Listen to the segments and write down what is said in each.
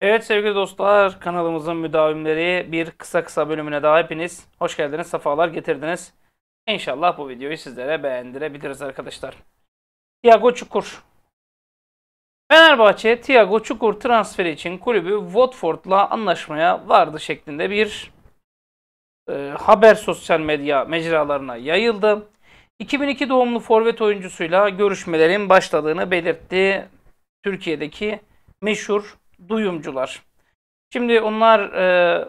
Evet sevgili dostlar kanalımızın müdavimleri bir kısa kısa bölümüne daha hepiniz hoş geldiniz, sefalar getirdiniz. İnşallah bu videoyu sizlere beğendirebiliriz arkadaşlar. Thiago Çukur Fenerbahçe Thiago Çukur transferi için kulübü Watford'la anlaşmaya vardı şeklinde bir e, haber sosyal medya mecralarına yayıldı. 2002 doğumlu forvet oyuncusuyla görüşmelerin başladığını belirtti Türkiye'deki meşhur duyumcular. Şimdi onlar e,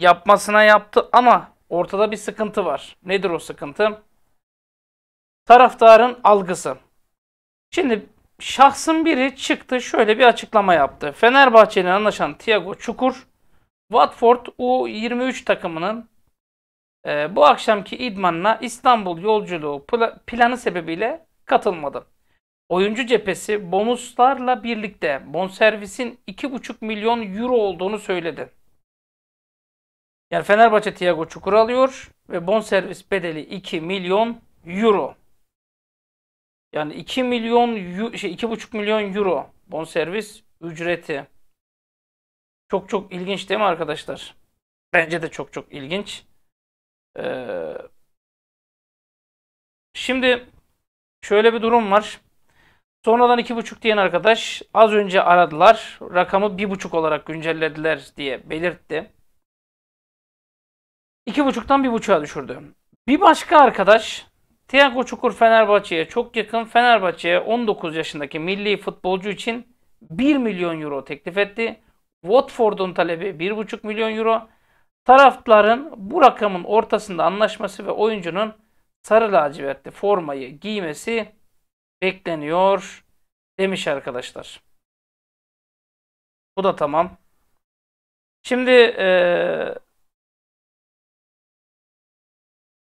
yapmasına yaptı ama ortada bir sıkıntı var. Nedir o sıkıntı? Taraftarın algısı. Şimdi şahsın biri çıktı şöyle bir açıklama yaptı. Fenerbahçe'nin anlaşan Thiago Çukur, Watford U23 takımının e, bu akşamki idmanına İstanbul yolculuğu pla planı sebebiyle katılmadı oyuncu cephesi bonuslarla birlikte bonservisin 2,5 milyon euro olduğunu söyledi. Yani Fenerbahçe Thiago Çukur alıyor ve bonservis bedeli 2 milyon euro. Yani 2 milyon şey 2,5 milyon euro bonservis ücreti. Çok çok ilginç değil mi arkadaşlar? Bence de çok çok ilginç. Ee, şimdi şöyle bir durum var. Sonradan 2.5 diyen arkadaş az önce aradılar. Rakamı 1.5 olarak güncellediler diye belirtti. 2.5'tan 1.5'a düşürdü. Bir başka arkadaş Tiago Çukur Fenerbahçe'ye çok yakın Fenerbahçe'ye 19 yaşındaki milli futbolcu için 1 milyon euro teklif etti. Watford'un talebi 1,5 milyon euro. Taraftarların bu rakamın ortasında anlaşması ve oyuncunun sarı lacivertli formayı giymesi bekleniyor demiş arkadaşlar. Bu da tamam. Şimdi ee,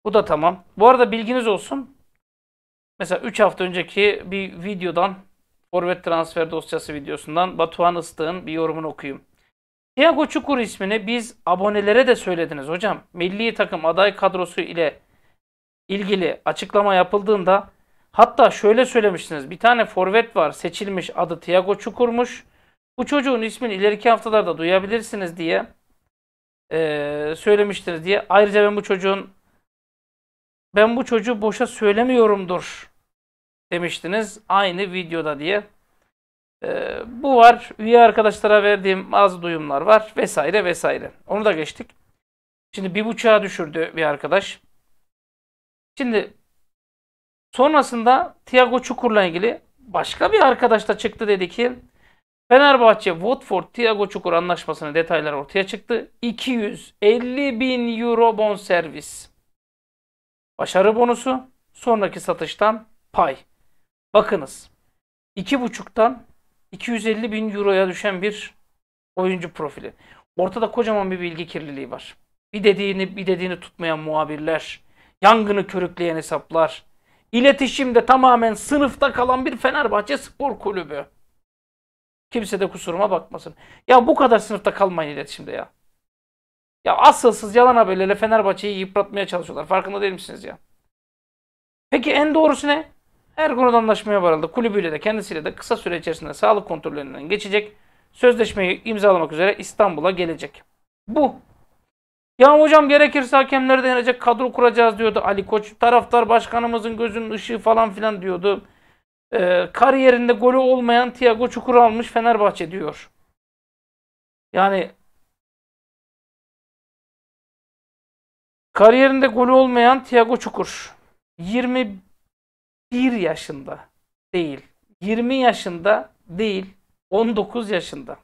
bu da tamam. Bu arada bilginiz olsun. Mesela 3 hafta önceki bir videodan forvet transfer dosyası videosundan Batuhan Islık'ın bir yorumunu okuyayım. Tiago Çukur ismini biz abonelere de söylediniz hocam. Milli takım aday kadrosu ile ilgili açıklama yapıldığında Hatta şöyle söylemişsiniz. Bir tane forvet var seçilmiş adı Tiago Çukur'muş. Bu çocuğun ismini ileriki haftalarda duyabilirsiniz diye e, söylemiştiniz diye. Ayrıca ben bu çocuğun ben bu çocuğu boşa söylemiyorumdur demiştiniz aynı videoda diye. E, bu var. Üye arkadaşlara verdiğim bazı duyumlar var vesaire vesaire. Onu da geçtik. Şimdi bir buçuğa düşürdü bir arkadaş. Şimdi Sonrasında Thiago Çukur'la ilgili başka bir arkadaş da çıktı dedi ki Fenerbahçe Watford Thiago Çukur anlaşmasının detayları ortaya çıktı. 250 bin euro bon servis. Başarı bonusu sonraki satıştan pay. Bakınız 2.5'tan 250 bin euroya düşen bir oyuncu profili. Ortada kocaman bir bilgi kirliliği var. Bir dediğini bir dediğini tutmayan muhabirler, yangını körükleyen hesaplar, İletişimde tamamen sınıfta kalan bir Fenerbahçe Spor Kulübü. Kimse de kusuruma bakmasın. Ya bu kadar sınıfta kalmayın iletişimde ya. Ya asılsız yalan haberlerle Fenerbahçe'yi yıpratmaya çalışıyorlar. Farkında değil misiniz ya? Peki en doğrusu ne? Her anlaşmaya varıldı. Kulübüyle de kendisiyle de kısa süre içerisinde sağlık kontrollerinden geçecek. Sözleşmeyi imzalamak üzere İstanbul'a gelecek. Bu ya hocam gerekirse hakemleri de kadro kuracağız diyordu Ali Koç. Taraftar başkanımızın gözünün ışığı falan filan diyordu. Ee, kariyerinde golü olmayan Thiago Çukur almış Fenerbahçe diyor. Yani kariyerinde golü olmayan Thiago Çukur 21 yaşında değil. 20 yaşında değil. 19 yaşında.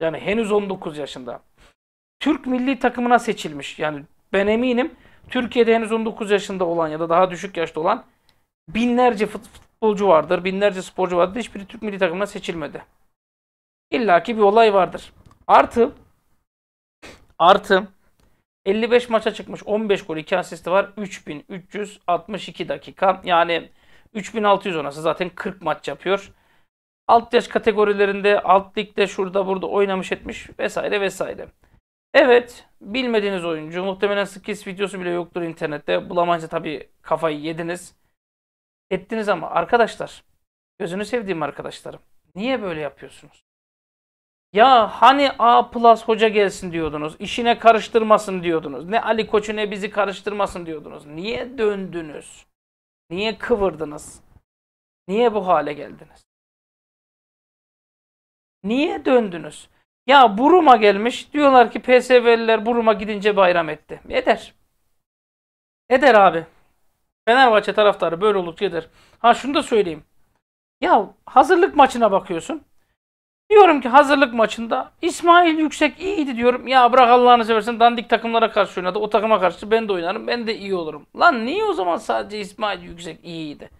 Yani henüz 19 yaşında. Türk milli takımına seçilmiş. Yani ben eminim Türkiye'de henüz 19 yaşında olan ya da daha düşük yaşta olan binlerce futbolcu vardır, binlerce sporcu vardır. Hiçbiri Türk milli takımına seçilmedi. İlla ki bir olay vardır. Artı artı 55 maça çıkmış. 15 gol, 2 asisti var. 3362 dakika. Yani 3600 onası zaten 40 maç yapıyor. Alt yaş kategorilerinde, alt ligde, şurada, burada oynamış etmiş vesaire vesaire. Evet, bilmediğiniz oyuncu. Muhtemelen skills videosu bile yoktur internette. Bulamayınca tabii kafayı yediniz. Ettiniz ama arkadaşlar, gözünü sevdiğim arkadaşlarım. Niye böyle yapıyorsunuz? Ya hani A plus hoca gelsin diyordunuz. işine karıştırmasın diyordunuz. Ne Ali Koç'u ne bizi karıştırmasın diyordunuz. Niye döndünüz? Niye kıvırdınız? Niye bu hale geldiniz? Niye döndünüz? Ya Burum'a gelmiş. Diyorlar ki PSV'liler Burum'a gidince bayram etti. Eder. Eder abi. Fenerbahçe taraftarı böyle oldukça gider. Ha şunu da söyleyeyim. Ya hazırlık maçına bakıyorsun. Diyorum ki hazırlık maçında İsmail Yüksek iyiydi diyorum. Ya bırak Allah'ını seversen dandik takımlara karşı oynadı. O takıma karşı ben de oynarım. Ben de iyi olurum. Lan niye o zaman sadece İsmail Yüksek iyiydi?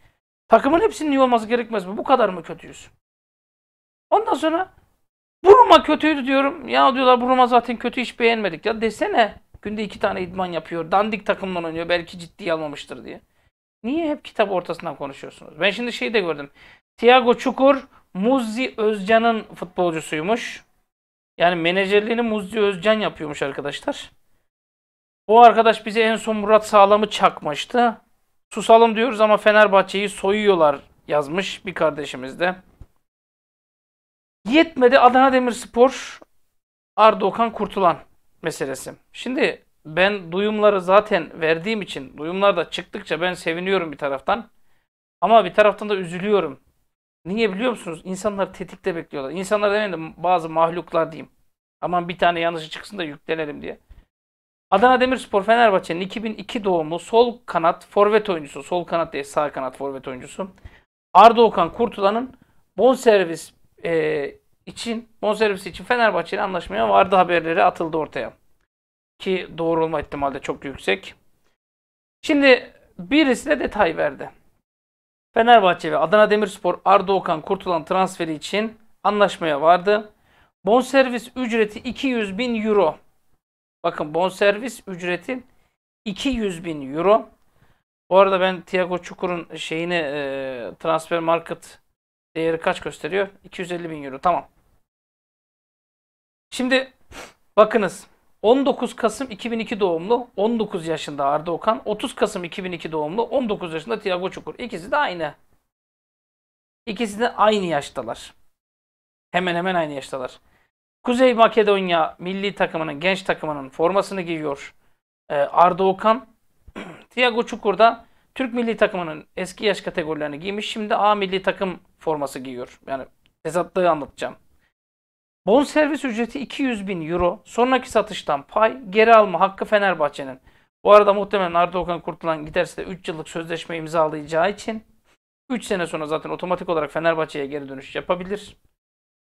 Takımın hepsinin iyi olması gerekmez mi? Bu kadar mı kötüyüz? Ondan sonra Buruma kötüydü diyorum. Ya diyorlar Buruma zaten kötü hiç beğenmedik. Ya desene günde iki tane idman yapıyor. Dandik takımdan oynuyor. Belki ciddiye almamıştır diye. Niye hep kitap ortasından konuşuyorsunuz? Ben şimdi şeyi de gördüm. Tiago Çukur Muzzi Özcan'ın futbolcusuymuş. Yani menajerliğini Muzzi Özcan yapıyormuş arkadaşlar. Bu arkadaş bize en son Murat Sağlam'ı çakmıştı. Susalım diyoruz ama Fenerbahçe'yi soyuyorlar yazmış bir kardeşimiz de. Yetmedi Adana Demirspor Arda Okan Kurtulan meselesi. Şimdi ben duyumları zaten verdiğim için duyumlar da çıktıkça ben seviniyorum bir taraftan. Ama bir taraftan da üzülüyorum. Niye biliyor musunuz? İnsanlar tetikte bekliyorlar. İnsanlar demeyin de bazı mahluklar diyeyim. Aman bir tane yanlışı çıksın da yüklenelim diye. Adana Demirspor Fenerbahçe'nin 2002 doğumlu sol kanat forvet oyuncusu, sol kanat değil sağ kanat forvet oyuncusu Arda Okan Kurtulan'ın bonservis e, için, bonservisi için Fenerbahçe ile anlaşmaya vardı haberleri atıldı ortaya. Ki doğru olma ihtimali de çok yüksek. Şimdi birisi de detay verdi. Fenerbahçe ve Adana Demirspor Arda Okan kurtulan transferi için anlaşmaya vardı. Bonservis ücreti 200 bin euro. Bakın bonservis ücreti 200 bin euro. Bu arada ben Thiago Çukur'un şeyini e, Transfer Market Değeri kaç gösteriyor? 250 bin euro. Tamam. Şimdi bakınız. 19 Kasım 2002 doğumlu 19 yaşında Arda Okan. 30 Kasım 2002 doğumlu 19 yaşında Tiago Çukur. İkisi de aynı. İkisi de aynı yaştalar. Hemen hemen aynı yaştalar. Kuzey Makedonya milli takımının, genç takımının formasını giyiyor ee, Arda Okan. Tiago Çukur da Türk milli takımının eski yaş kategorilerini giymiş. Şimdi A milli takım forması giyiyor. Yani tezatlığı anlatacağım. Bon servis ücreti 200 bin euro. Sonraki satıştan pay. Geri alma hakkı Fenerbahçe'nin. Bu arada muhtemelen Arda Okan Kurtulan giderse de 3 yıllık sözleşme imzalayacağı için 3 sene sonra zaten otomatik olarak Fenerbahçe'ye geri dönüş yapabilir.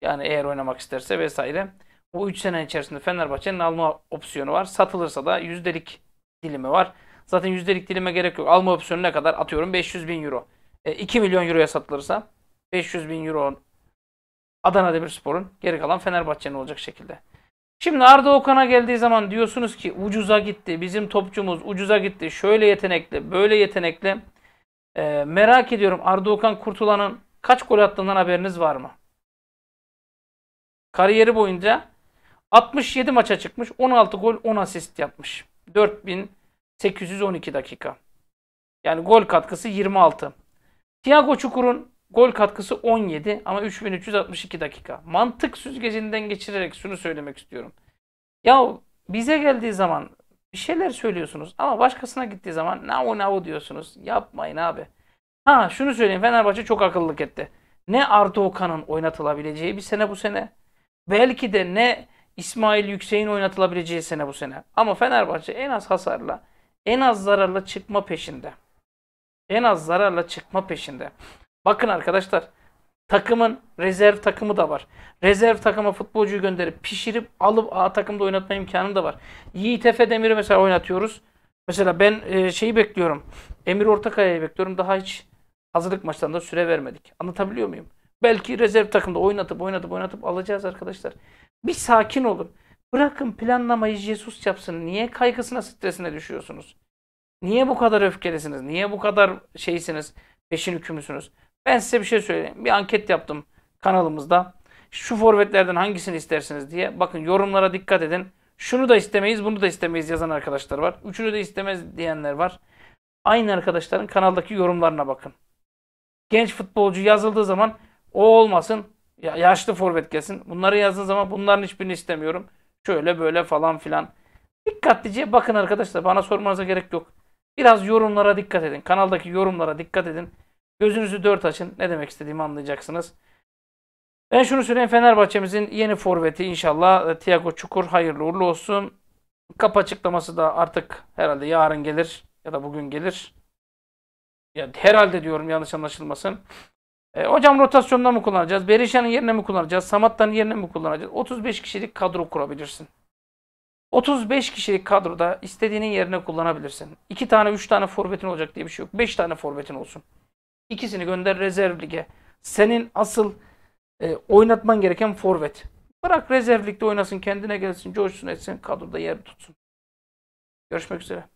Yani eğer oynamak isterse vesaire. Bu 3 sene içerisinde Fenerbahçe'nin alma opsiyonu var. Satılırsa da yüzdelik dilimi var. Zaten yüzdelik dilime gerek yok. Alma opsiyonuna kadar atıyorum 500 bin euro. E, 2 milyon euroya satılırsa 500 bin euro Adana Demirspor'un geri kalan Fenerbahçe'nin olacak şekilde. Şimdi Arda Okan'a geldiği zaman diyorsunuz ki ucuza gitti. Bizim topçumuz ucuza gitti. Şöyle yetenekli, böyle yetenekli. E, merak ediyorum Arda Okan Kurtulan'ın kaç gol attığından haberiniz var mı? Kariyeri boyunca 67 maça çıkmış, 16 gol, 10 asist yapmış. 4000 812 dakika. Yani gol katkısı 26. Thiago Çukur'un gol katkısı 17 ama 3362 dakika. Mantık süzgecinden geçirerek şunu söylemek istiyorum. Ya bize geldiği zaman bir şeyler söylüyorsunuz ama başkasına gittiği zaman ne o ne o diyorsunuz. Yapmayın abi. Ha şunu söyleyeyim Fenerbahçe çok akıllılık etti. Ne Arda Okan'ın oynatılabileceği bir sene bu sene. Belki de ne İsmail Yüksek'in oynatılabileceği sene bu sene. Ama Fenerbahçe en az hasarla en az zararla çıkma peşinde. En az zararla çıkma peşinde. Bakın arkadaşlar takımın rezerv takımı da var. Rezerv takıma futbolcuyu gönderip pişirip alıp A takımda oynatma imkanı da var. Yiğit Efe Demir'i mesela oynatıyoruz. Mesela ben e, şeyi bekliyorum. Emir Ortakaya'yı bekliyorum. Daha hiç hazırlık maçlarında süre vermedik. Anlatabiliyor muyum? Belki rezerv takımda oynatıp oynatıp oynatıp alacağız arkadaşlar. Bir sakin olun. Bırakın planlamayı Jesus yapsın. Niye kaygısına, stresine düşüyorsunuz? Niye bu kadar öfkelisiniz? Niye bu kadar şeysiniz? Peşin hükümlüsünüz? Ben size bir şey söyleyeyim. Bir anket yaptım kanalımızda. Şu forvetlerden hangisini istersiniz diye. Bakın yorumlara dikkat edin. Şunu da istemeyiz, bunu da istemeyiz yazan arkadaşlar var. Üçünü de istemez diyenler var. Aynı arkadaşların kanaldaki yorumlarına bakın. Genç futbolcu yazıldığı zaman o olmasın, yaşlı forvet gelsin. Bunları yazdığın zaman bunların hiçbirini istemiyorum şöyle böyle falan filan. Dikkatlice bakın arkadaşlar. Bana sormanıza gerek yok. Biraz yorumlara dikkat edin. Kanaldaki yorumlara dikkat edin. Gözünüzü dört açın. Ne demek istediğimi anlayacaksınız. Ben şunu söyleyeyim. Fenerbahçe'mizin yeni forveti inşallah e, Thiago Çukur hayırlı uğurlu olsun. Kap açıklaması da artık herhalde yarın gelir ya da bugün gelir. Ya herhalde diyorum yanlış anlaşılmasın. E, hocam rotasyonda mı kullanacağız? Berisha'nın yerine mi kullanacağız? Samatta'nın yerine mi kullanacağız? 35 kişilik kadro kurabilirsin. 35 kişilik kadroda istediğinin yerine kullanabilirsin. 2 tane 3 tane forvetin olacak diye bir şey yok. 5 tane forvetin olsun. İkisini gönder rezerv lige. Senin asıl e, oynatman gereken forvet. Bırak rezerv ligde oynasın kendine gelsin coşsun etsin kadroda yer tutsun. Görüşmek üzere.